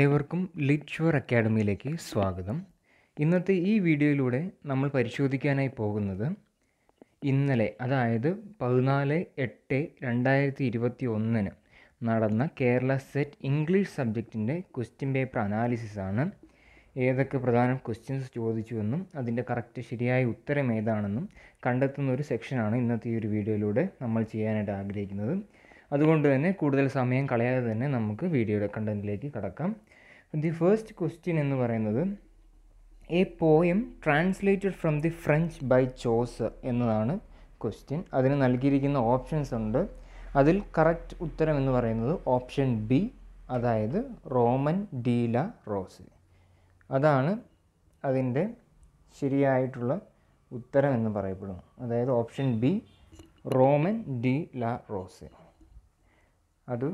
ഏവർക്കും ലിറ്റ്ഷോർ അക്കാഡമിയിലേക്ക് സ്വാഗതം ഇന്നത്തെ ഈ വീഡിയോയിലൂടെ നമ്മൾ പരിശോധിക്കാനായി പോകുന്നത് ഇന്നലെ അതായത് പതിനാല് എട്ട് രണ്ടായിരത്തി ഇരുപത്തി ഒന്നിന് നടന്ന കേരള സെറ്റ് ഇംഗ്ലീഷ് സബ്ജക്റ്റിൻ്റെ ക്വസ്റ്റ്യൻ പേപ്പർ അനാലിസിസ് ആണ് ഏതൊക്കെ പ്രധാന ക്വസ്റ്റ്യൻസ് ചോദിച്ചുവെന്നും അതിൻ്റെ കറക്റ്റ് ശരിയായ ഉത്തരം ഏതാണെന്നും കണ്ടെത്തുന്ന ഒരു സെക്ഷനാണ് ഇന്നത്തെ ഈ ഒരു വീഡിയോയിലൂടെ നമ്മൾ ചെയ്യാനായിട്ട് ആഗ്രഹിക്കുന്നത് അതുകൊണ്ട് തന്നെ കൂടുതൽ സമയം കളയാതെ തന്നെ നമുക്ക് വീഡിയോയുടെ കണ്ടൻറ്റിലേക്ക് കടക്കാം ദി ഫസ്റ്റ് ക്വസ്റ്റ്യൻ എന്ന് പറയുന്നത് a poem translated from the French by Chaucer എന്നതാണ് ക്വസ്റ്റ്യൻ അതിന് നൽകിയിരിക്കുന്ന ഓപ്ഷൻസ് ഉണ്ട് അതിൽ കറക്റ്റ് ഉത്തരം എന്ന് പറയുന്നത് ഓപ്ഷൻ ബി അതായത് റോമൻ ഡീല റോസ് അതാണ് അതിൻ്റെ ശരിയായിട്ടുള്ള ഉത്തരം എന്ന് പറയപ്പെടുന്നു അതായത് option B Roman de la Rose അത്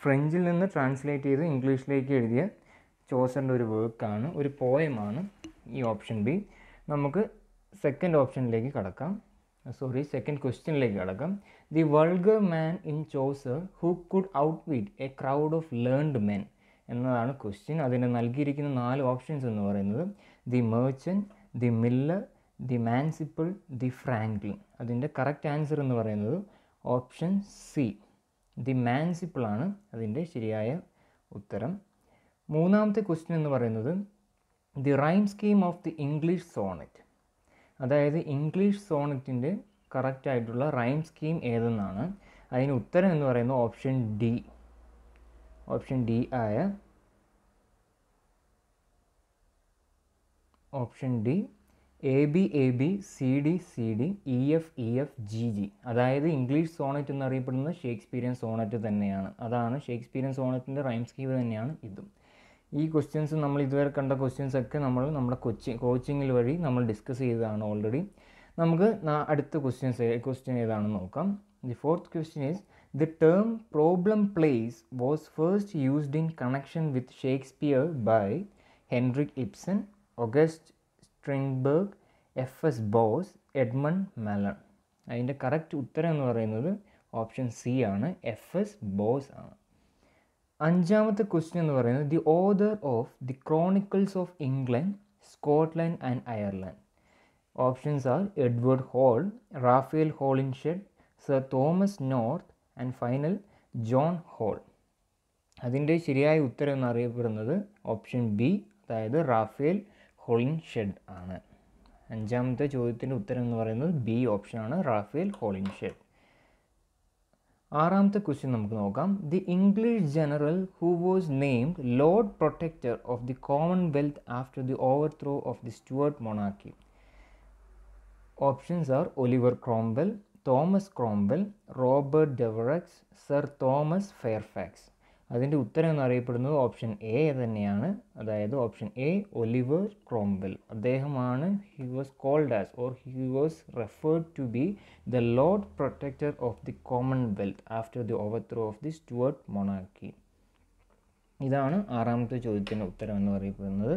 ഫ്രഞ്ചിൽ നിന്ന് ട്രാൻസ്ലേറ്റ് ചെയ്ത് ഇംഗ്ലീഷിലേക്ക് എഴുതിയ ചോസറിൻ്റെ ഒരു വർക്കാണ് ഒരു പോയമാണ് ഈ ഓപ്ഷൻ ബി നമുക്ക് സെക്കൻഡ് ഓപ്ഷനിലേക്ക് കടക്കാം സോറി സെക്കൻഡ് ക്വസ്റ്റ്യനിലേക്ക് കടക്കാം the vulgar man in Chaucer who could outwit a crowd of learned men എന്നതാണ് ക്വസ്റ്റ്യൻ അതിന് നൽകിയിരിക്കുന്ന നാല് ഓപ്ഷൻസ് എന്ന് പറയുന്നത് the merchant the miller the manciple the franklin അതിൻ്റെ കറക്റ്റ് ആൻസർ എന്ന് പറയുന്നത് ഓപ്ഷൻ സി ദി മാൻസിപ്പിളാണ് അതിൻ്റെ ശരിയായ ഉത്തരം മൂന്നാമത്തെ ക്വസ്റ്റ്യൻ എന്ന് പറയുന്നത് the rhyme scheme of the English sonnet അതായത് ഇംഗ്ലീഷ് സോണറ്റിൻ്റെ കറക്റ്റായിട്ടുള്ള റൈം സ്കീം ഏതെന്നാണ് അതിന് ഉത്തരം എന്ന് പറയുന്നത് ഓപ്ഷൻ ഡി ഓപ്ഷൻ ഡി ആയ option D A B A B C D C D E F E F G G അതായത് ഇംഗ്ലീഷ് സോണറ്റ് എന്നറിയപ്പെടുന്ന ഷേക്സ്പീരിയൻ സോണറ്റ് തന്നെയാണ് അതാണ് ഷേക്സ്പീരിയൻ സോണറ്റിൻ്റെ റൈം സ്കീം തന്നെയാണ് ഇതും ഈ ക്വസ്റ്റ്യൻസ് നമ്മൾ ഇതുവരെ കണ്ട ക്വസ്റ്റ്യൻസ് ഒക്കെ നമ്മൾ നമ്മുടെ കൊച്ചി കോച്ചിങ്ങിൽ വഴി നമ്മൾ ഡിസ്കസ് ചെയ്തതാണ് ഓൾറെഡി നമുക്ക് അടുത്ത ക്വസ്റ്റ്യൻസ് ക്വസ്റ്റ്യൻ ഏതാണെന്ന് നോക്കാം the fourth question is the term problem plays was first used in connection with Shakespeare by Henrik Ibsen August Strindberg F S Boas Edmund Malone അതിൻ്റെ കറക്റ്റ് ഉത്തരം എന്ന് പറയുന്നത് ഓപ്ഷൻ സി ആണ് F S Boas ആണ് അഞ്ചാമത്തെ question എന്ന് പറയുന്നത് the author of the chronicles of England Scotland and Ireland options are Edward Hall Raphael Holinshed Sir Thomas North and final John Hall അതിൻ്റെ ശരിയായ ഉത്തരം എന്നറിയപ്പെടുന്നത് ഓപ്ഷൻ ബി അതായത് റാഫേൽ ഷെഡ് ആണ് അഞ്ചാമത്തെ ചോദ്യത്തിൻ്റെ ഉത്തരം എന്ന് പറയുന്നത് ബി ഓപ്ഷനാണ് റാഫേൽ ഷെഡ് ആറാമത്തെ ക്വസ്റ്റ്യൻ നമുക്ക് നോക്കാം the English general who was named Lord Protector of the Commonwealth after the overthrow of the Stuart മൊണാക്കി options are Oliver Cromwell Thomas Cromwell Robert Devereux Sir Thomas Fairfax അതിൻ്റെ ഉത്തരം എന്നറിയപ്പെടുന്നത് option A തന്നെയാണ് അതായത് option A Oliver Cromwell അദ്ദേഹമാണ് he was called as or he was referred to be the Lord Protector of the Commonwealth after the throw of the Stuart monarchy ഇതാണ് ആറാമത്തെ ചോദ്യത്തിൻ്റെ ഉത്തരം എന്ന് പറയപ്പെടുന്നത്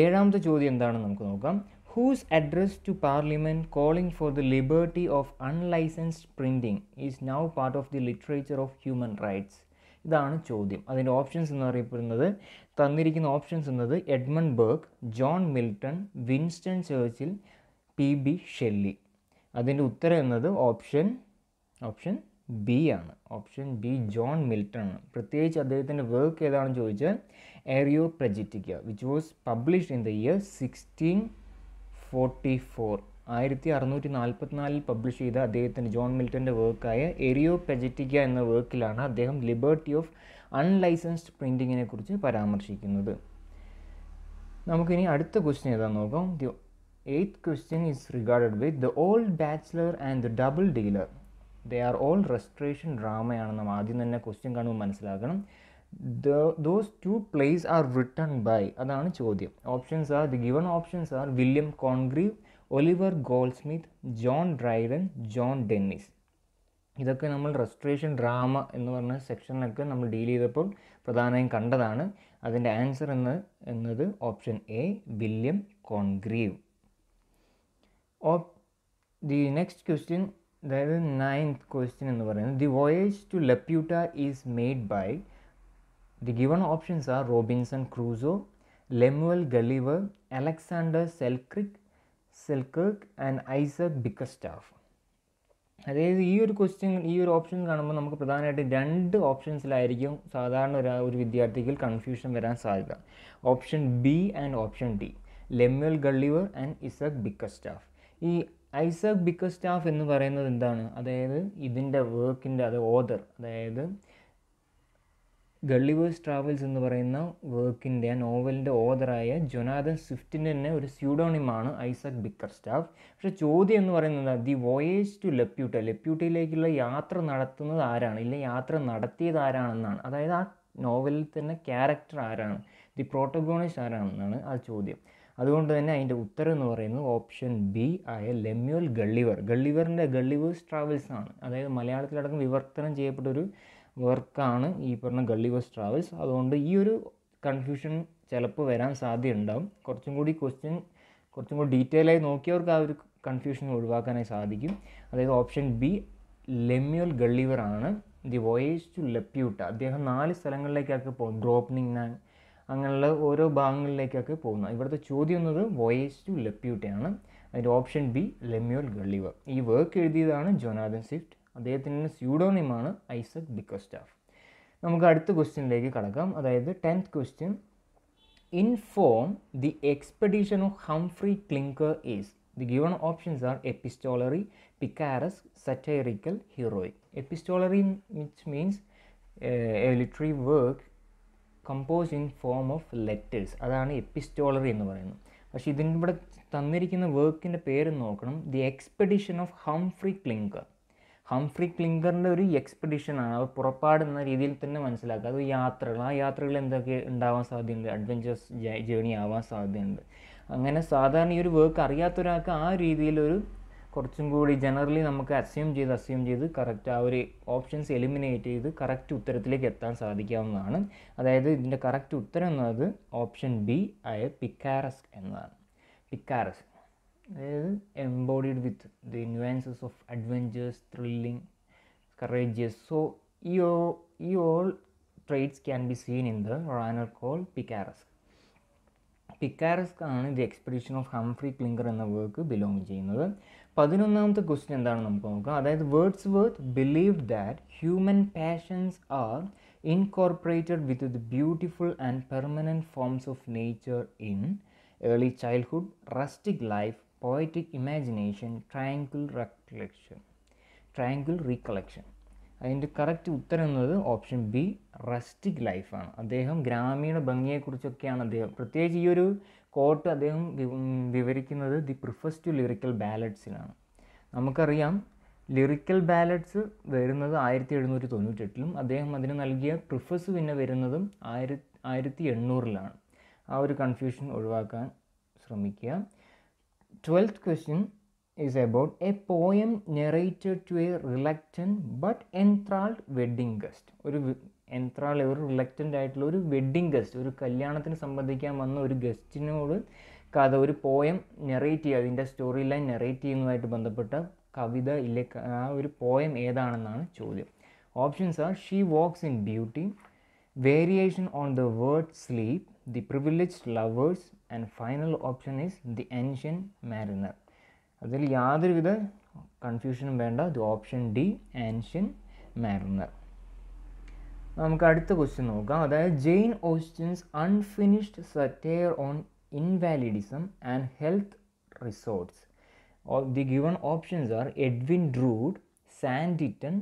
ഏഴാമത്തെ ചോദ്യം എന്താണെന്ന് നമുക്ക് നോക്കാം whose address to parliament calling for the liberty of unlicensed printing is now part of the literature of human rights ഇതാണ് ചോദ്യം അതിൻ്റെ ഓപ്ഷൻസ് എന്ന് അറിയപ്പെടുന്നത് തന്നിരിക്കുന്ന ഓപ്ഷൻസ് എന്നത് Edmund Burke John Milton Winston Churchill P B Shelley അതിൻ്റെ ഉത്തരം എന്നത് ഓപ്ഷൻ ഓപ്ഷൻ ബി ആണ് ഓപ്ഷൻ ബി ജോൺ മിൽട്ടൺ ആണ് പ്രത്യേകിച്ച് അദ്ദേഹത്തിൻ്റെ വർക്ക് ഏതാണെന്ന് ചോദിച്ചാൽ Areopagitica which was publish in the year sixteen forty four ആയിരത്തി അറുന്നൂറ്റി നാൽപ്പത്തിനാലിൽ പബ്ലിഷ് ചെയ്ത അദ്ദേഹത്തിൻ്റെ ജോൺ മിൽട്ടൻ്റെ വർക്കായ എരിയോ പെജറ്റിക്ക എന്ന വർക്കിലാണ് അദ്ദേഹം ലിബർട്ടി ഓഫ് അൺലൈസൻസ്ഡ് പ്രിൻറ്റിങ്ങിനെ കുറിച്ച് പരാമർശിക്കുന്നത് നമുക്കിനി അടുത്ത ക്വസ്റ്റ്യൻ ഏതാ നോക്കാം the eighth question is regarded with the old bachelor and the double dealer they are all restoration ഡ്രാമയാണ് നമ്മൾ ആദ്യം തന്നെ ക്വസ്റ്റ്യൻ കാണുമ്പോൾ മനസ്സിലാക്കണം the those two plays are written by അതാണ് ചോദ്യം options are the given options are William Congreve Oliver Goldsmith John Dryden John Dennis ഇതൊക്കെ നമ്മൾ റെസ്ട്രേഷൻ ഡ്രാമ എന്ന് പറഞ്ഞ സെക്ഷനിലൊക്കെ നമ്മൾ ഡീൽ ചെയ്തപ്പോൾ പ്രധാനമായും കണ്ടതാണ് അതിൻ്റെ ആൻസർ എന്ന് എന്നത് option A William Congreve of the next question അതായത് നയൻത് ക്വസ്റ്റ്യൻ എന്ന് പറയുന്നത് the voyage to Laputa is made by the given options are Robinson Crusoe Lemuel Gulliver Alexander Selkirk Selkirk and Isaac Bickerstaff അതായത് ഈ ഒരു question ഈ ഒരു option കാണുമ്പോൾ നമുക്ക് പ്രധാനമായിട്ടും രണ്ട് ഓപ്ഷൻസിലായിരിക്കും സാധാരണ ഒരു ഒരു വിദ്യാർത്ഥിക്ക് കൺഫ്യൂഷൻ വരാൻ സാധ്യത option B and option D Lemuel Gulliver and Isaac Bickerstaff ഈ ഐസക് ബിക്കസ്റ്റാഫ് എന്ന് പറയുന്നത് എന്താണ് അതായത് ഇതിൻ്റെ വർക്കിൻ്റെ അത് ഓദർ അതായത് ഗള്ളിവേഴ്സ് ട്രാവൽസ് എന്ന് പറയുന്ന വർക്കിൻ്റെ ആ നോവലിൻ്റെ ഓതറായ ജൊനാഥൻ സ്വിഫ്റ്റിൻ്റെ തന്നെ ഒരു സ്യൂഡോണിമാണ് ഐസക് ബിക്കർ സ്റ്റാഫ് പക്ഷേ ചോദ്യം എന്ന് പറയുന്നത് the voyage to Laputa Laputa യാത്ര നടത്തുന്നത് ആരാണ് ഇല്ലെങ്കിൽ യാത്ര നടത്തിയത് ആരാണെന്നാണ് അതായത് ആ നോവലിൽ തന്നെ ക്യാരക്ടർ ആരാണ് ദി പ്രോട്ടഗോണിസ്റ്റ് ആരാണെന്നാണ് ആ ചോദ്യം അതുകൊണ്ട് തന്നെ അതിൻ്റെ ഉത്തരം എന്ന് പറയുന്നത് ഓപ്ഷൻ ബി ആയ ലെമ്യുവൽ ഗള്ളിവർ ഗള്ളിവറിൻ്റെ ഗള്ളിവേഴ്സ് ട്രാവൽസ് ആണ് അതായത് മലയാളത്തിലടക്കം വിവർത്തനം ചെയ്യപ്പെട്ടൊരു ഒരു വർക്കാണ് ഈ പറഞ്ഞ ബസ് ട്രാവൽസ് അതുകൊണ്ട് ഈ ഒരു കൺഫ്യൂഷൻ ചിലപ്പോൾ വരാൻ സാധ്യതയുണ്ടാവും കുറച്ചും കൂടി ക്വസ്റ്റ്യൻ കുറച്ചും കൂടി ഡീറ്റെയിൽ ആയി നോക്കിയവർക്ക് ആ ഒരു കൺഫ്യൂഷൻ ഒഴിവാക്കാനായി സാധിക്കും അതായത് ഓപ്ഷൻ ബി ലെമ്യുൽ ഗള്ളിവർ ആണ് ദി വോയേജ് ടു ലപ്യൂട്ട അദ്ദേഹം നാല് സ്ഥലങ്ങളിലേക്കൊക്കെ പോകും നാൻ അങ്ങനെയുള്ള ഓരോ ഭാഗങ്ങളിലേക്കൊക്കെ പോകുന്നു ഇവിടുത്തെ ചോദ്യം എന്നത് വോയേജ് ടു ലപ്യൂട്ടയാണ് അതിൻ്റെ ഓപ്ഷൻ ബി ലെമ്യുൽ ഗള്ളിവർ ഈ വർക്ക് എഴുതിയതാണ് ജോനാദൻ സ്വിഫ്റ്റ് അദ്ദേഹത്തിൻ്റെ സ്യൂഡോണിമാണ് ഐസക് ബിക്കോസ്റ്റാഫ് നമുക്ക് അടുത്ത ക്വസ്റ്റ്യനിലേക്ക് കടക്കാം അതായത് tenth question in form the expedition of Humphry Clinker is the given options are epistolary picaresque satirical heroic epistolary which means a literary work compose in form of letters അതാണ് epistolary എന്ന് പറയുന്നത് പക്ഷേ ഇതിൻ്റെ ഇവിടെ തന്നിരിക്കുന്ന വർക്കിൻ്റെ പേര് നോക്കണം the expedition of Humphry Clinker Humphry ക്ലിങ്കറിൻ്റെ ഒരു എക്സ്പെഡിഷനാണ് അവർ പുറപ്പാടുന്ന രീതിയിൽ തന്നെ മനസ്സിലാക്കുക അത് യാത്രകൾ ആ യാത്രകൾ എന്തൊക്കെ ഉണ്ടാവാൻ സാധ്യതയുണ്ട് അഡ്വഞ്ചേഴ്സ് ജേണി ആവാൻ സാധ്യതയുണ്ട് അങ്ങനെ സാധാരണ ഈ ഒരു വർക്ക് അറിയാത്ത ഒരാൾക്ക് ആ രീതിയിലൊരു കുറച്ചും കൂടി ജനറലി നമുക്ക് അസ്യൂം ചെയ്ത് അസ്യൂം ചെയ്ത് കറക്റ്റ് ആ ഒരു ഓപ്ഷൻസ് എലിമിനേറ്റ് ചെയ്ത് കറക്റ്റ് ഉത്തരത്തിലേക്ക് എത്താൻ സാധിക്കാവുന്നതാണ് അതായത് ഇതിൻ്റെ കറക്റ്റ് ഉത്തരം എന്നത് ഓപ്ഷൻ ബി ആയ പിക്കാറസ്ക് എന്നതാണ് പിക്കാറസ്ക് അതായത് embodied with the nuances of adventures thrilling courageous so ഈ ഓ ഈ all traits can be seen in the genre call picaresque picaresque ആണ് the expedition of Humphry Clinker എന്ന വർക്ക് ബിലോങ് ചെയ്യുന്നത് പതിനൊന്നാമത്തെ ക്വസ്റ്റ്യൻ എന്താണ് നമുക്ക് നോക്കാം അതായത് Wordsworth believe that human passions are incorporated with the beautiful and permanent forms of nature in early childhood rustic life poetic imagination tranquil recollection tranquil recollection അതിൻ്റെ correct ഉത്തരം എന്നത് option B rustic ലൈഫാണ് അദ്ദേഹം ഗ്രാമീണ ഭംഗിയെക്കുറിച്ചൊക്കെയാണ് അദ്ദേഹം പ്രത്യേകിച്ച് ഈ ഒരു കോട്ട് അദ്ദേഹം വിവരിക്കുന്നത് ദി പ്രിഫസ് ടു ലിറിക്കൽ ബാലറ്റ്സിനാണ് നമുക്കറിയാം ലിറിക്കൽ ബാലഡ്സ് വരുന്നത് ആയിരത്തി എഴുന്നൂറ്റി തൊണ്ണൂറ്റെട്ടിലും അദ്ദേഹം അതിന് നൽകിയ പ്രിഫസ് പിന്നെ വരുന്നതും ആയിരത്തി ആയിരത്തി എണ്ണൂറിലാണ് ആ ഒരു കൺഫ്യൂഷൻ ഒഴിവാക്കാൻ ശ്രമിക്കുക twelfth question is about a poem narrated to a reluctant but enthralled wedding guest ഒരു എൻത്രാൾ ഒരു റിലക്റ്റൻ്റ് ആയിട്ടുള്ള ഒരു വെഡ്ഡിങ് ഗസ്റ്റ് ഒരു കല്യാണത്തിന് സംബന്ധിക്കാൻ വന്ന ഒരു ഗസ്റ്റിനോട് കഥ ഒരു പോയം നെറേറ്റ് ചെയ്യുക അതിൻ്റെ സ്റ്റോറി ലൈൻ നെറേറ്റ് ചെയ്യുന്നതുമായിട്ട് ബന്ധപ്പെട്ട കവിത ഇല്ലേ ആ ഒരു പോയം ഏതാണെന്നാണ് ചോദ്യം options are she walks in beauty variation on the word sleep the privilege lovers and final option is the ancient mariner adil yaadiru vidha confusion venda the option d ancient mariner namukku adutha question nokka adaya jane austen's unfinished satire on invalidism and health resorts all the given options are edwin drood sanditon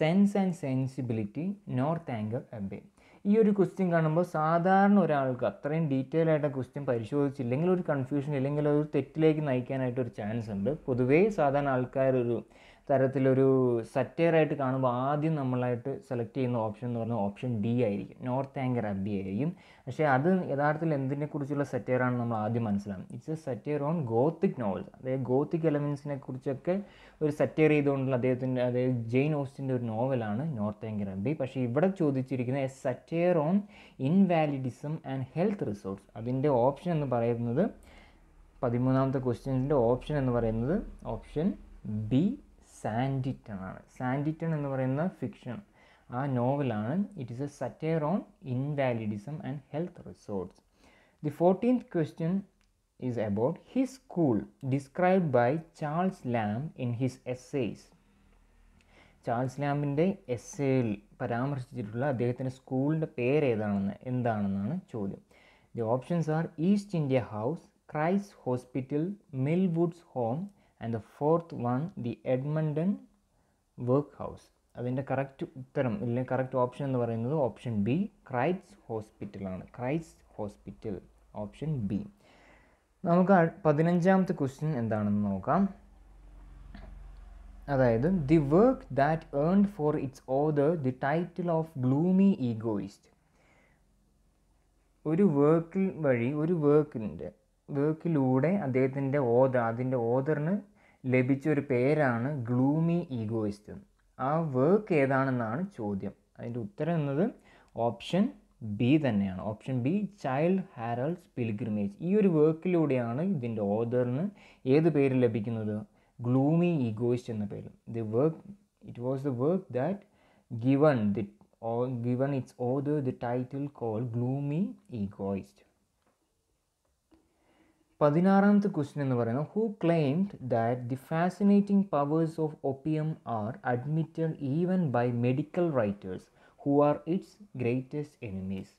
sense and sensibility northanger abbey ഈ ഒരു question കാണുമ്പോൾ സാധാരണ ഒരാൾക്ക് അത്രയും detail ആയിട്ട് question പരിശോധിച്ചില്ലെങ്കിൽ ഒരു confusion ഇല്ലെങ്കിൽ ഒരു തെറ്റിലേക്ക് നയിക്കാനായിട്ട് ഒരു ചാൻസ് ഉണ്ട് പൊതുവേ സാധാരണ ആൾക്കാർ ഒരു തരത്തിലൊരു സറ്റയറായിട്ട് കാണുമ്പോൾ ആദ്യം നമ്മളായിട്ട് സെലക്ട് ചെയ്യുന്ന ഓപ്ഷൻ എന്ന് പറഞ്ഞാൽ ഓപ്ഷൻ ഡി ആയിരിക്കും നോർത്ത് ആങ്കർ അബ്ബി ആയിരിക്കും പക്ഷേ അത് യഥാർത്ഥത്തിൽ എന്തിനെക്കുറിച്ചുള്ള സെറ്റയറാണ് നമ്മൾ ആദ്യം മനസ്സിലാവും it's a satire on gothic novels അതായത് ഗോത്തിക് എലമെൻസിനെ കുറിച്ചൊക്കെ ഒരു സെറ്റയർ ചെയ്തുകൊണ്ടുള്ള അദ്ദേഹത്തിൻ്റെ അതായത് ജെയിൻ ഓസ്റ്റിൻ്റെ ഒരു നോവലാണ് നോർത്ത് ആങ്കർ അബ്ബി പക്ഷേ ഇവിടെ ചോദിച്ചിരിക്കുന്നത് a satire on invalidism and health resorts അതിൻ്റെ ഓപ്ഷൻ എന്ന് പറയുന്നത് പതിമൂന്നാമത്തെ ക്വസ്റ്റ്യൻ്റെ ഓപ്ഷൻ എന്ന് പറയുന്നത് ഓപ്ഷൻ ബി സാൻഡിറ്റൺ ആണ് സാൻഡിറ്റൺ എന്ന് പറയുന്ന ഫിക്ഷൻ ആ നോവലാണ് it is a satire on invalidism and health resorts the fourteenth question is about his school described by Charles Lamb in his essays Charles ലാമ്പിൻ്റെ എസ്സേയിൽ പരാമർശിച്ചിട്ടുള്ള അദ്ദേഹത്തിൻ്റെ സ്കൂളിൻ്റെ പേര് ഏതാണെന്ന് എന്താണെന്നാണ് ചോദ്യം the options are East India House ക്രൈസ് Hospital Millwood's Home and the fourth one the Edmonton workhouse അതിൻ്റെ കറക്റ്റ് ഉത്തരം ഇല്ലെങ്കിൽ കറക്റ്റ് ഓപ്ഷൻ എന്ന് പറയുന്നത് ഓപ്ഷൻ ബി ക്രൈറ്റ്സ് ഹോസ്പിറ്റലാണ് ക്രൈറ്റ്സ് ഹോസ്പിറ്റൽ ഓപ്ഷൻ ബി നമുക്ക് പതിനഞ്ചാമത്തെ ക്വസ്റ്റ്യൻ എന്താണെന്ന് നോക്കാം അതായത് the work that earn for its author the title of gloomy egoist ഒരു വർക്കിൽ വഴി ഒരു വർക്കിൻ്റെ വർക്കിലൂടെ അദ്ദേഹത്തിൻ്റെ ഓദർ അതിൻ്റെ ഓദറിന് ലഭിച്ച ഒരു പേരാണ് ഗ്ലൂമി ഈഗോയിസ്റ്റ് ആ വർക്ക് ഏതാണെന്നാണ് ചോദ്യം അതിൻ്റെ ഉത്തരം എന്നത് ഓപ്ഷൻ ബി തന്നെയാണ് option B Childe Harold's pilgrimage ഈ ഒരു വർക്കിലൂടെയാണ് ഇതിൻ്റെ ഓദറിന് ഏത് പേര് ലഭിക്കുന്നത് ഗ്ലൂമി ഈഗോയിസ്റ്റ് എന്ന പേര് the work it was the work that given the given its author the title call gloomy egoist പതിനാറാമത്തെ ക്വസ്റ്റ്യൻ എന്ന് പറയുന്നത് who claimed that the fascinating powers of opium are admitted even by medical writers who are its greatest enemies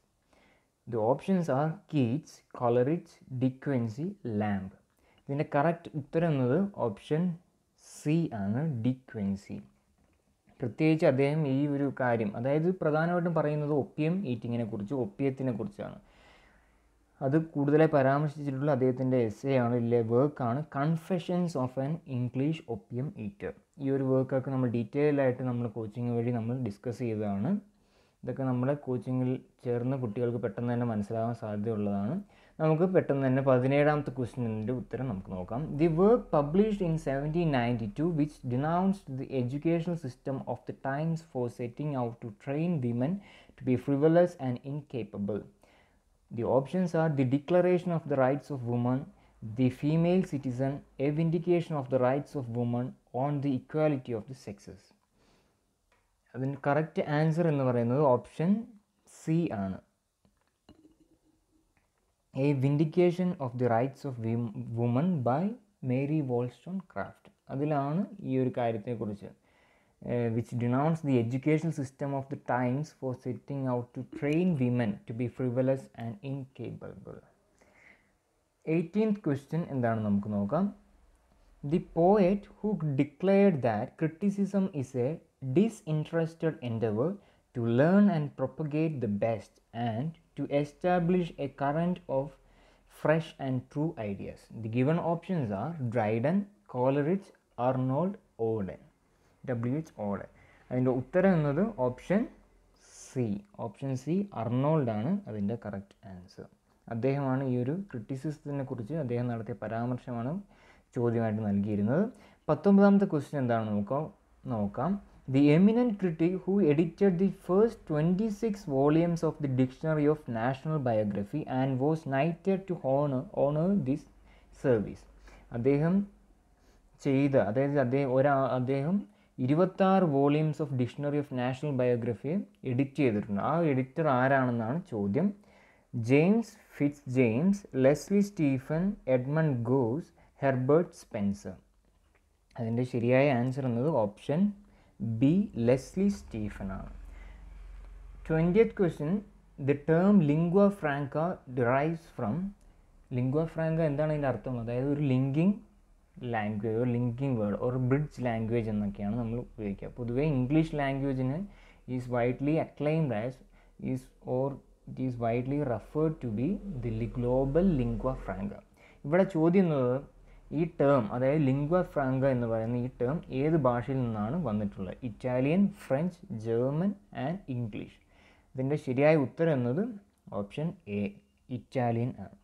the options are Keats Coleridge De Quincey Lamb ഇതിൻ്റെ correct ഉത്തരം എന്നത് option C ആണ് ഡിക്വൻസി പ്രത്യേകിച്ച് അദ്ദേഹം ഈ ഒരു കാര്യം അതായത് പ്രധാനമായിട്ടും പറയുന്നത് ഒപ്പിയം ഈറ്റിങ്ങിനെ കുറിച്ച് ഒപ്പിയത്തിനെ കുറിച്ചാണ് അത് കൂടുതലായി പരാമർശിച്ചിട്ടുള്ള അദ്ദേഹത്തിൻ്റെ എസ് എ ആണ് ഇല്ലേ വർക്കാണ് confessions of an English opium eater ഈ ഒരു വർക്കൊക്കെ നമ്മൾ ഡീറ്റെയിൽ ആയിട്ട് നമ്മൾ കോച്ചിങ് വഴി നമ്മൾ ഡിസ്കസ് ചെയ്തതാണ് ഇതൊക്കെ നമ്മുടെ കോച്ചിങ്ങിൽ ചേർന്ന കുട്ടികൾക്ക് പെട്ടെന്ന് തന്നെ മനസ്സിലാവാൻ സാധ്യതയുള്ളതാണ് നമുക്ക് പെട്ടെന്ന് തന്നെ പതിനേഴാമത്തെ ക്വസ്റ്റിൻ്റെ ഉത്തരം നമുക്ക് നോക്കാം the work published in seventeen ninety two which denounced the educational system of the times for setting out to train women to be frivolous and incapable The options are the Declaration of the Rights of Woman, the Female Citizen, a Vindication of the Rights of Woman on the Equality of the Sexes. അതിന് correct answer എന്ന് പറയുന്നത് option C ആണ് a vindication of the rights of woman by Mary Wollstonecraft അതിലാണ് ഈ ഒരു കാര്യത്തെക്കുറിച്ച് uh, which denounced the educational system of the times for setting out to train women to be frivolous and incapable. 18th question The The poet who declared that criticism is a disinterested endeavor to learn and propagate the best and to establish a current of fresh and true ideas. The given options are Dryden, Coleridge, Arnold, Owen. W H ഓടെ അതിൻ്റെ ഉത്തരം എന്നത് option C option C അർണോൾഡാണ് അതിൻ്റെ correct answer അദ്ദേഹമാണ് ഈ ഒരു ക്രിറ്റിസിസത്തിനെ കുറിച്ച് അദ്ദേഹം നടത്തിയ പരാമർശമാണ് ചോദ്യമായിട്ട് നൽകിയിരുന്നത് പത്തൊമ്പതാമത്തെ ക്വസ്റ്റ്യൻ എന്താണെന്ന് നോക്കാം നോക്കാം the eminent critic who edited the first twenty six volumes of the dictionary of national biography and was knighted to honour honour this service അദ്ദേഹം ചെയ്ത അതായത് അദ്ദേഹം ഒരാ അദ്ദേഹം ഇരുപത്താറ് volumes of dictionary of national biography edit ചെയ്തിട്ടുണ്ട് ആ editor ആരാണെന്നാണ് ചോദ്യം James Fitzjames Leslie Stephen Edmund Gosse Herbert Spencer അതിൻ്റെ ശരിയായ ആൻസർ എന്നത് ഓപ്ഷൻ ബി ലെസ്ലി സ്റ്റീഫൻ ആണ് twentieth question the term ലിംഗ്വ franca derives from lingua franca എന്താണ് അതിൻ്റെ അർത്ഥം അതായത് ഒരു ലിങ്കിങ് ലാംഗ്വേജ് ഒരു ലിങ്കിങ് വേർഡ് ഒരു ബ്രിഡ്ജ് ലാംഗ്വേജ് എന്നൊക്കെയാണ് നമ്മൾ ഉപയോഗിക്കുക പൊതുവെ ഇംഗ്ലീഷ് ലാംഗ്വേജിന് is widely acclaimed as is or it is widely referred to be the global lingua franca ഇവിടെ ചോദ്യം എന്നത് ഈ ടേം അതായത് ലിംഗ്വ ഫ്രാങ്ക എന്ന് പറയുന്ന ഈ ടേം ഏത് ഭാഷയിൽ നിന്നാണ് വന്നിട്ടുള്ളത് Italian French German and English ഇതിൻ്റെ ശരിയായ ഉത്തരം എന്നത് ഓപ്ഷൻ എ ഇറ്റാലിയൻ ആണ്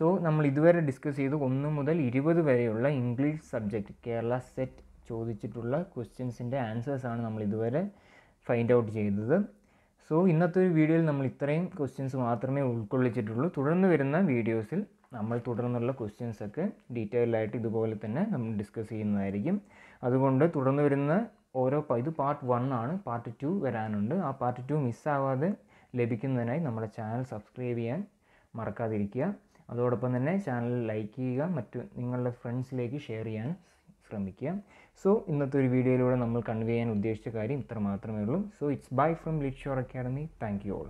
സോ നമ്മൾ ഇതുവരെ ഡിസ്കസ് ചെയ്ത് ഒന്ന് മുതൽ ഇരുപത് വരെയുള്ള ഇംഗ്ലീഷ് സബ്ജക്റ്റ് കേരള സെറ്റ് ചോദിച്ചിട്ടുള്ള ക്വസ്റ്റ്യൻസിൻ്റെ ആൻസേഴ്സാണ് നമ്മൾ ഇതുവരെ ഫൈൻഡ് ഔട്ട് ചെയ്തത് സോ ഇന്നത്തെ ഒരു വീഡിയോയിൽ നമ്മൾ ഇത്രയും ക്വസ്റ്റ്യൻസ് മാത്രമേ ഉൾക്കൊള്ളിച്ചിട്ടുള്ളൂ തുടർന്ന് വരുന്ന വീഡിയോസിൽ നമ്മൾ തുടർന്നുള്ള ക്വസ്റ്റ്യൻസൊക്കെ ഡീറ്റെയിൽ ആയിട്ട് ഇതുപോലെ തന്നെ നമ്മൾ ഡിസ്കസ് ചെയ്യുന്നതായിരിക്കും അതുകൊണ്ട് തുടർന്ന് വരുന്ന ഓരോ ഇത് പാർട്ട് വൺ ആണ് പാർട്ട് ടു വരാനുണ്ട് ആ പാർട്ട് ടു മിസ്സാവാതെ ലഭിക്കുന്നതിനായി നമ്മുടെ ചാനൽ സബ്സ്ക്രൈബ് ചെയ്യാൻ മറക്കാതിരിക്കുക അതോടൊപ്പം തന്നെ ചാനൽ ലൈക്ക് ചെയ്യുക മറ്റു നിങ്ങളുടെ ഫ്രണ്ട്സിലേക്ക് ഷെയർ ചെയ്യാൻ ശ്രമിക്കുക സോ ഇന്നത്തെ ഒരു വീഡിയോയിലൂടെ നമ്മൾ കൺവേ ചെയ്യാൻ ഉദ്ദേശിച്ച കാര്യം ഇത്ര മാത്രമേ ഉള്ളൂ so it's bye from Shore Academy thank you all